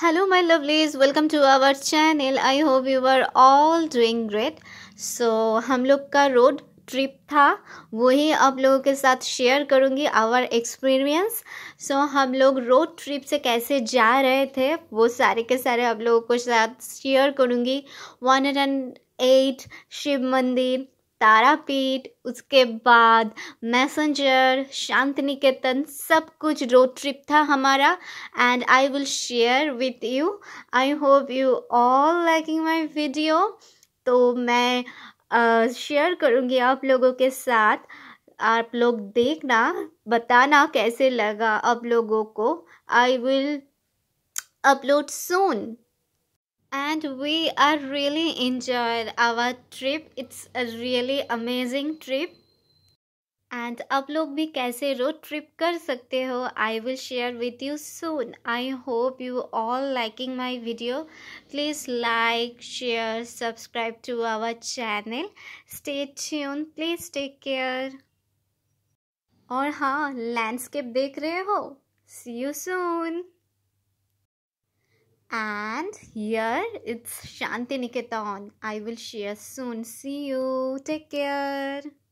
Hello my lovelies welcome to our channel I hope you are all doing great so हम लोग का road trip था वही आप लोगों के साथ शेयर करूँगी आवर एक्सपीरियंस सो हम लोग रोड ट्रिप से कैसे जा रहे थे वो सारे के सारे आप लोगों के साथ शेयर करूँगी one hundred and eight Shiv मंदिर तारापीठ उसके बाद मैसेंजर शांति निकेतन सब कुछ रोड ट्रिप था हमारा and I will share with you I hope you all liking my video तो मैं शेयर uh, करूँगी आप लोगों के साथ आप लोग देखना बताना कैसे लगा आप लोगों को I will upload soon. and we are really enjoyed our trip it's a really amazing trip and आप लोग भी कैसे रोड ट्रिप कर सकते हो I will share with you soon I hope you all liking my video please like share subscribe to our channel state please take care और हाँ landscape देख रहे हो see you soon and here it's Shanti Niketan. I will share soon. See you. Take care.